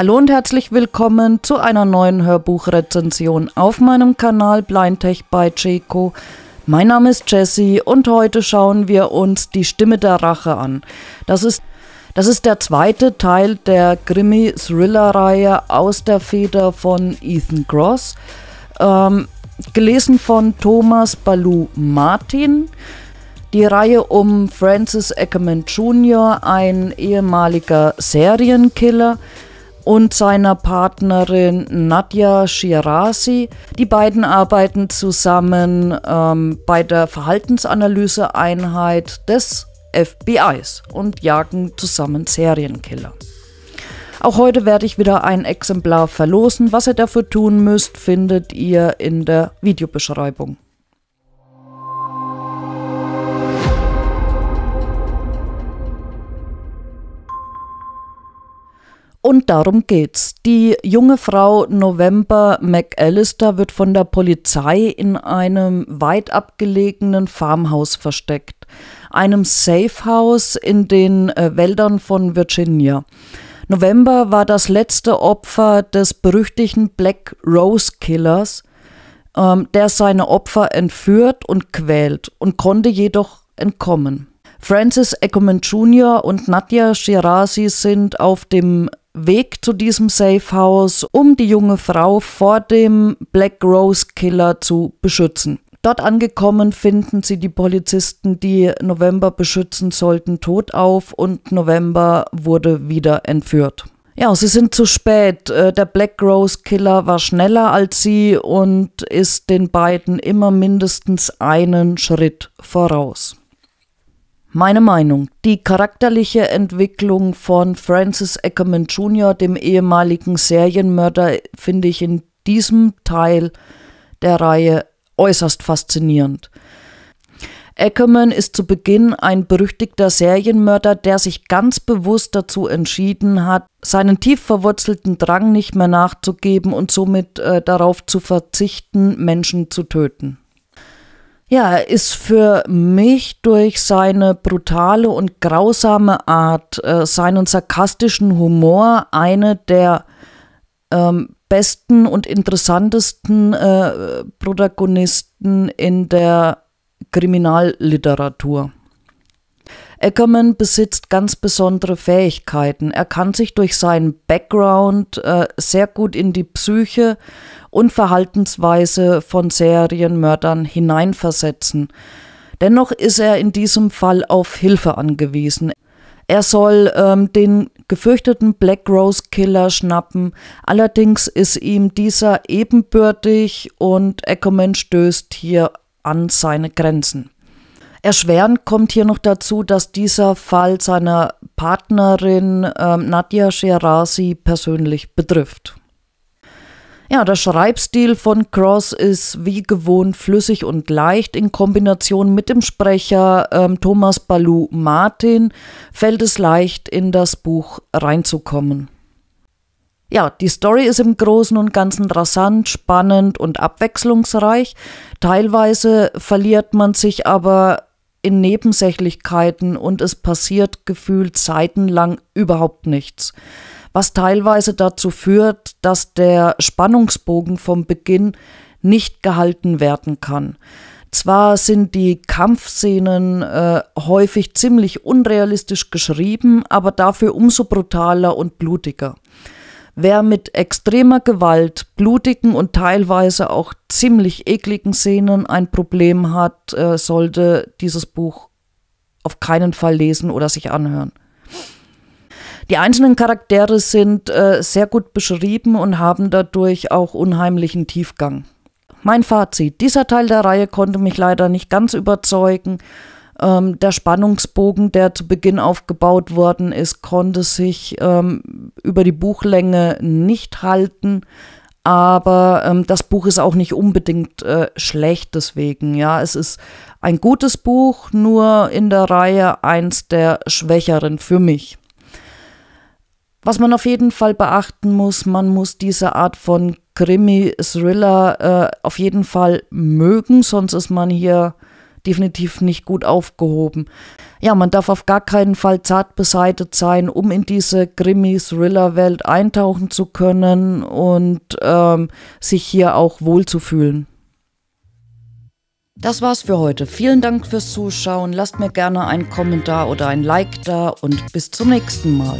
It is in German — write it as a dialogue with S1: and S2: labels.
S1: Hallo und herzlich willkommen zu einer neuen Hörbuchrezension auf meinem Kanal Blindtech bei e Ceco. Mein Name ist Jesse und heute schauen wir uns die Stimme der Rache an. Das ist das ist der zweite Teil der Grimmy-Thriller-Reihe aus der Feder von Ethan Cross. ähm, gelesen von Thomas Balou Martin. Die Reihe um Francis Eckerman Jr., ein ehemaliger Serienkiller, und seiner Partnerin Nadja Shirazi. Die beiden arbeiten zusammen ähm, bei der Verhaltensanalyseeinheit des FBIs und jagen zusammen Serienkiller. Auch heute werde ich wieder ein Exemplar verlosen. Was ihr dafür tun müsst, findet ihr in der Videobeschreibung. Und darum geht's. Die junge Frau November McAllister wird von der Polizei in einem weit abgelegenen Farmhaus versteckt, einem Safehouse in den äh, Wäldern von Virginia. November war das letzte Opfer des berüchtigten Black Rose Killers, ähm, der seine Opfer entführt und quält und konnte jedoch entkommen. Francis Eckerman Jr. und Nadja Shirazi sind auf dem Weg zu diesem Safe House, um die junge Frau vor dem Black Rose Killer zu beschützen. Dort angekommen finden sie die Polizisten, die November beschützen sollten, tot auf und November wurde wieder entführt. Ja, sie sind zu spät. Äh, der Black Rose Killer war schneller als sie und ist den beiden immer mindestens einen Schritt voraus. Meine Meinung. Die charakterliche Entwicklung von Francis Ackerman Jr., dem ehemaligen Serienmörder, finde ich in diesem Teil der Reihe äußerst faszinierend. Ackerman ist zu Beginn ein berüchtigter Serienmörder, der sich ganz bewusst dazu entschieden hat, seinen tief verwurzelten Drang nicht mehr nachzugeben und somit äh, darauf zu verzichten, Menschen zu töten. Ja, er ist für mich durch seine brutale und grausame Art, äh, seinen sarkastischen Humor eine der ähm, besten und interessantesten äh, Protagonisten in der Kriminalliteratur. Ackerman besitzt ganz besondere Fähigkeiten. Er kann sich durch seinen Background äh, sehr gut in die Psyche und Verhaltensweise von Serienmördern hineinversetzen. Dennoch ist er in diesem Fall auf Hilfe angewiesen. Er soll ähm, den gefürchteten Black Rose Killer schnappen. Allerdings ist ihm dieser ebenbürtig und Eckerman stößt hier an seine Grenzen. Erschwerend kommt hier noch dazu, dass dieser Fall seiner Partnerin ähm, Nadia Shirazi persönlich betrifft. Ja, der Schreibstil von Cross ist wie gewohnt flüssig und leicht. In Kombination mit dem Sprecher ähm, Thomas Balou Martin fällt es leicht, in das Buch reinzukommen. Ja, die Story ist im Großen und Ganzen rasant, spannend und abwechslungsreich. Teilweise verliert man sich aber in Nebensächlichkeiten und es passiert gefühlt zeitenlang überhaupt nichts, was teilweise dazu führt, dass der Spannungsbogen vom Beginn nicht gehalten werden kann. Zwar sind die Kampfszenen äh, häufig ziemlich unrealistisch geschrieben, aber dafür umso brutaler und blutiger. Wer mit extremer Gewalt, blutigen und teilweise auch ziemlich ekligen Szenen ein Problem hat, äh, sollte dieses Buch auf keinen Fall lesen oder sich anhören. Die einzelnen Charaktere sind äh, sehr gut beschrieben und haben dadurch auch unheimlichen Tiefgang. Mein Fazit, dieser Teil der Reihe konnte mich leider nicht ganz überzeugen ähm, der Spannungsbogen, der zu Beginn aufgebaut worden ist, konnte sich ähm, über die Buchlänge nicht halten. Aber ähm, das Buch ist auch nicht unbedingt äh, schlecht deswegen. Ja, es ist ein gutes Buch, nur in der Reihe eins der schwächeren für mich. Was man auf jeden Fall beachten muss, man muss diese Art von Krimi-Thriller äh, auf jeden Fall mögen, sonst ist man hier definitiv nicht gut aufgehoben. Ja, man darf auf gar keinen Fall zart beseitet sein, um in diese Krimi-Thriller-Welt eintauchen zu können und ähm, sich hier auch wohlzufühlen. Das war's für heute. Vielen Dank fürs Zuschauen. Lasst mir gerne einen Kommentar oder ein Like da und bis zum nächsten Mal.